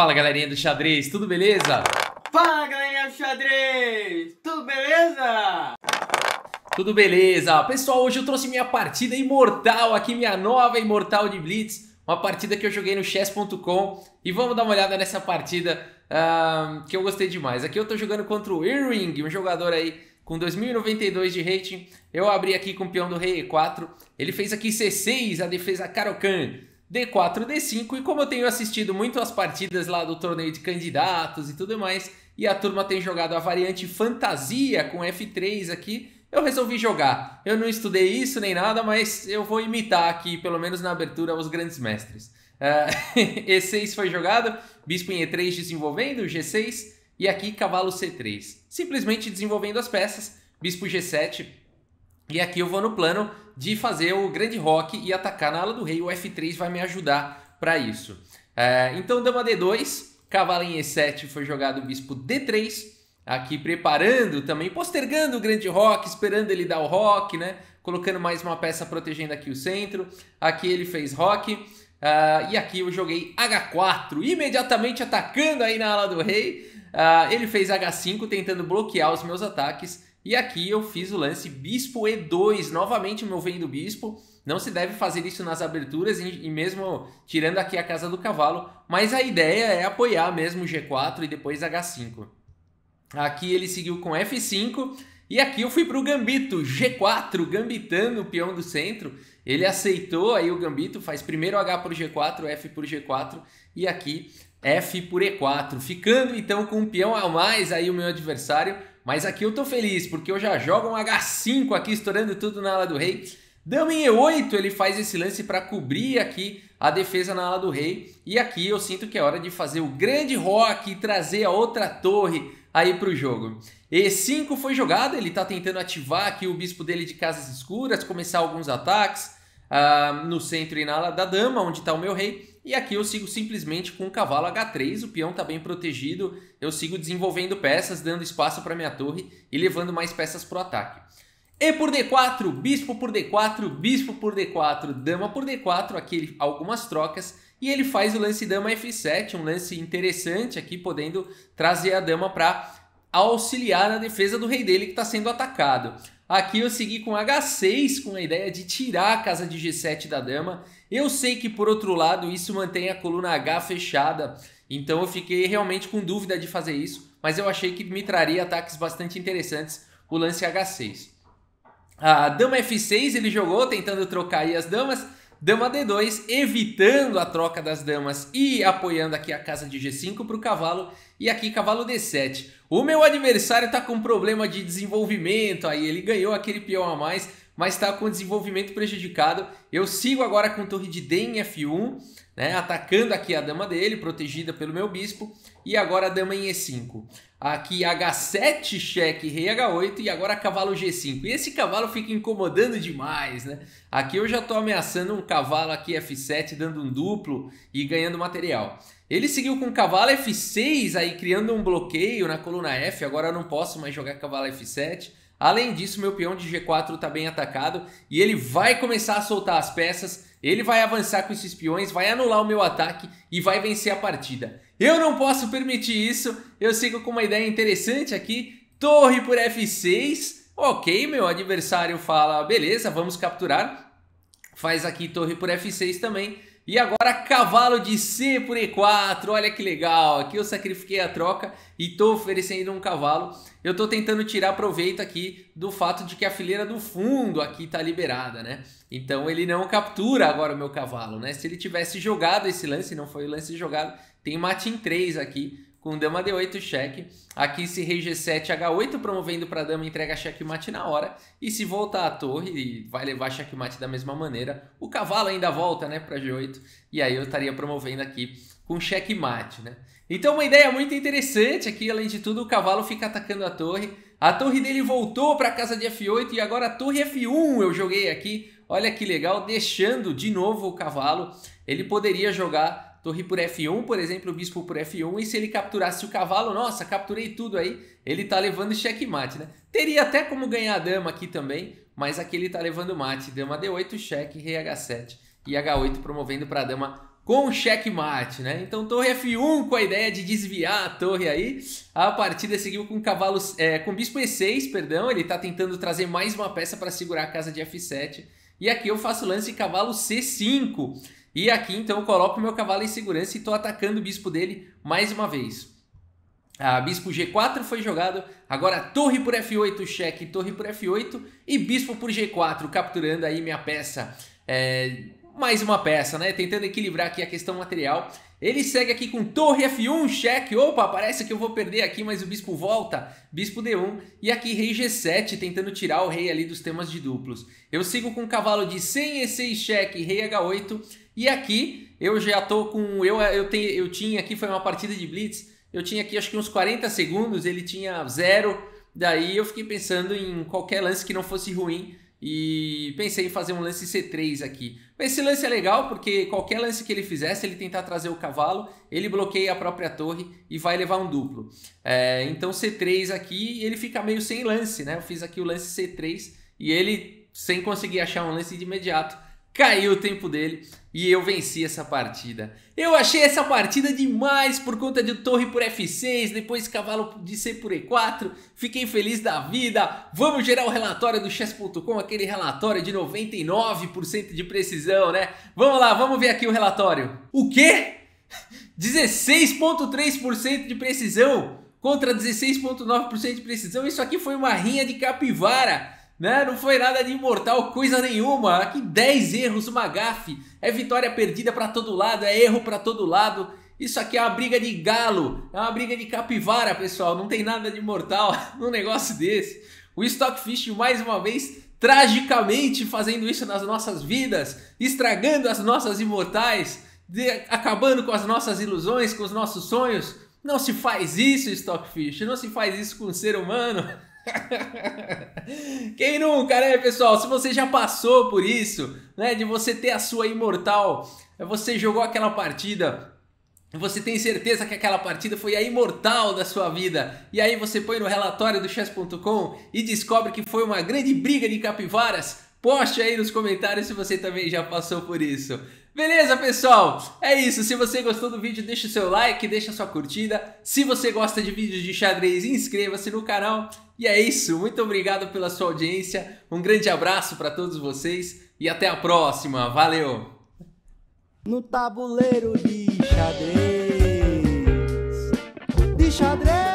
Fala galerinha do xadrez, tudo beleza? Fala galerinha do xadrez, tudo beleza? Tudo beleza? Pessoal, hoje eu trouxe minha partida imortal aqui, minha nova imortal de Blitz. Uma partida que eu joguei no chess.com e vamos dar uma olhada nessa partida uh, que eu gostei demais. Aqui eu tô jogando contra o Irwing, um jogador aí com 2092 de rating. Eu abri aqui com o peão do rei E4. Ele fez aqui C6, a defesa Karokan D4, D5, e como eu tenho assistido muito as partidas lá do torneio de candidatos e tudo mais, e a turma tem jogado a variante fantasia com F3 aqui, eu resolvi jogar. Eu não estudei isso nem nada, mas eu vou imitar aqui, pelo menos na abertura, os grandes mestres. É, uh, E6 foi jogado, bispo em E3 desenvolvendo, G6, e aqui cavalo C3. Simplesmente desenvolvendo as peças, bispo G7 e aqui eu vou no plano de fazer o grande rock e atacar na ala do rei. O F3 vai me ajudar para isso. É, então, dama D2, cavalo em E7 foi jogado o bispo D3. Aqui preparando também, postergando o grande rock, esperando ele dar o rock, né? Colocando mais uma peça protegendo aqui o centro. Aqui ele fez rock. Uh, e aqui eu joguei H4, imediatamente atacando aí na ala do rei. Uh, ele fez H5, tentando bloquear os meus ataques. E aqui eu fiz o lance Bispo E2, novamente o meu vem do Bispo. Não se deve fazer isso nas aberturas e mesmo tirando aqui a casa do cavalo, mas a ideia é apoiar mesmo G4 e depois H5. Aqui ele seguiu com F5 e aqui eu fui para o gambito, G4, gambitando o peão do centro. Ele aceitou aí o gambito, faz primeiro H por G4, F por G4 e aqui F por E4, ficando então com um peão a mais aí o meu adversário mas aqui eu tô feliz, porque eu já jogo um H5 aqui, estourando tudo na ala do rei. Dama em E8, ele faz esse lance para cobrir aqui a defesa na ala do rei. E aqui eu sinto que é hora de fazer o grande rock e trazer a outra torre aí para o jogo. E5 foi jogado, ele está tentando ativar aqui o bispo dele de casas escuras, começar alguns ataques uh, no centro e na ala da dama, onde está o meu rei. E aqui eu sigo simplesmente com o cavalo H3, o peão está bem protegido, eu sigo desenvolvendo peças, dando espaço para minha torre e levando mais peças para o ataque. E por D4, bispo por D4, bispo por D4, dama por D4, aqui algumas trocas. E ele faz o lance dama F7, um lance interessante aqui, podendo trazer a dama para auxiliar na defesa do rei dele que está sendo atacado. Aqui eu segui com H6, com a ideia de tirar a casa de G7 da dama. Eu sei que, por outro lado, isso mantém a coluna H fechada, então eu fiquei realmente com dúvida de fazer isso, mas eu achei que me traria ataques bastante interessantes o lance H6. A dama F6 ele jogou, tentando trocar as damas, Dama D2, evitando a troca das damas e apoiando aqui a casa de G5 para o cavalo. E aqui cavalo D7. O meu adversário está com problema de desenvolvimento, aí ele ganhou aquele peão a mais, mas está com desenvolvimento prejudicado. Eu sigo agora com torre de D em F1, né, atacando aqui a dama dele, protegida pelo meu bispo, e agora a dama em E5. Aqui H7, cheque, rei H8 e agora cavalo G5. E esse cavalo fica incomodando demais, né? Aqui eu já estou ameaçando um cavalo aqui F7, dando um duplo e ganhando material. Ele seguiu com cavalo F6, aí criando um bloqueio na coluna F. Agora eu não posso mais jogar cavalo F7. Além disso, meu peão de G4 está bem atacado e ele vai começar a soltar as peças, ele vai avançar com esses peões, vai anular o meu ataque e vai vencer a partida. Eu não posso permitir isso, eu sigo com uma ideia interessante aqui, torre por F6, ok, meu adversário fala, beleza, vamos capturar, faz aqui torre por F6 também, e agora cavalo de C por E4, olha que legal, aqui eu sacrifiquei a troca e estou oferecendo um cavalo. Eu estou tentando tirar proveito aqui do fato de que a fileira do fundo aqui está liberada, né? Então ele não captura agora o meu cavalo, né? Se ele tivesse jogado esse lance, não foi o lance jogado, tem mate em 3 aqui com dama D8 cheque. Aqui se rei G7, H8 promovendo para dama, entrega cheque mate na hora. E se voltar a torre, vai levar cheque mate da mesma maneira. O cavalo ainda volta, né, para G8. E aí eu estaria promovendo aqui com mate né? Então uma ideia muito interessante aqui, além de tudo, o cavalo fica atacando a torre. A torre dele voltou para casa de F8 e agora a torre F1 eu joguei aqui. Olha que legal, deixando de novo o cavalo. Ele poderia jogar torre por F1, por exemplo, o bispo por F1, e se ele capturasse o cavalo, nossa, capturei tudo aí, ele tá levando checkmate, né? Teria até como ganhar a dama aqui também, mas aqui ele tá levando mate, dama D8, cheque, rei H7 e H8 promovendo para dama com checkmate, né? Então torre F1 com a ideia de desviar a torre aí. A partida seguiu com cavalo é, com bispo E6, perdão, ele tá tentando trazer mais uma peça para segurar a casa de F7. E aqui eu faço lance de cavalo C5. E aqui então eu coloco meu cavalo em segurança e estou atacando o bispo dele mais uma vez. A bispo G4 foi jogado, agora torre por F8, cheque, torre por F8 e bispo por G4, capturando aí minha peça. É, mais uma peça, né? Tentando equilibrar aqui a questão material ele segue aqui com torre F1, cheque. Opa, parece que eu vou perder aqui, mas o bispo volta. Bispo D1. E aqui rei G7, tentando tirar o rei ali dos temas de duplos. Eu sigo com cavalo de 100 E6, cheque, rei H8. E aqui eu já tô com... Eu, eu, te, eu tinha aqui, foi uma partida de blitz. Eu tinha aqui acho que uns 40 segundos, ele tinha zero. Daí eu fiquei pensando em qualquer lance que não fosse ruim e pensei em fazer um lance C3 aqui. Esse lance é legal porque qualquer lance que ele fizesse, ele tentar trazer o cavalo, ele bloqueia a própria torre e vai levar um duplo. É, então C3 aqui, ele fica meio sem lance, né? Eu fiz aqui o lance C3 e ele, sem conseguir achar um lance de imediato, caiu o tempo dele e eu venci essa partida. Eu achei essa partida demais por conta de torre por F6, depois cavalo de C por E4. Fiquei feliz da vida. Vamos gerar o relatório do chess.com, aquele relatório de 99% de precisão, né? Vamos lá, vamos ver aqui o relatório. O quê? 16.3% de precisão contra 16.9% de precisão. Isso aqui foi uma rinha de capivara né? Não foi nada de imortal, coisa nenhuma. Aqui 10 erros, uma gafe. É vitória perdida para todo lado, é erro para todo lado. Isso aqui é uma briga de galo, é uma briga de capivara, pessoal. Não tem nada de imortal num negócio desse. O Stockfish, mais uma vez, tragicamente fazendo isso nas nossas vidas, estragando as nossas imortais, de, acabando com as nossas ilusões, com os nossos sonhos. Não se faz isso, Stockfish, não se faz isso com o ser humano. Quem nunca, né, pessoal? Se você já passou por isso, né, de você ter a sua imortal, você jogou aquela partida, você tem certeza que aquela partida foi a imortal da sua vida, e aí você põe no relatório do chess.com e descobre que foi uma grande briga de capivaras. Poste aí nos comentários se você também já passou por isso. Beleza, pessoal? É isso. Se você gostou do vídeo, deixa o seu like, deixa a sua curtida. Se você gosta de vídeos de xadrez, inscreva-se no canal. E é isso. Muito obrigado pela sua audiência. Um grande abraço para todos vocês e até a próxima. Valeu. No tabuleiro de xadrez. De xadrez.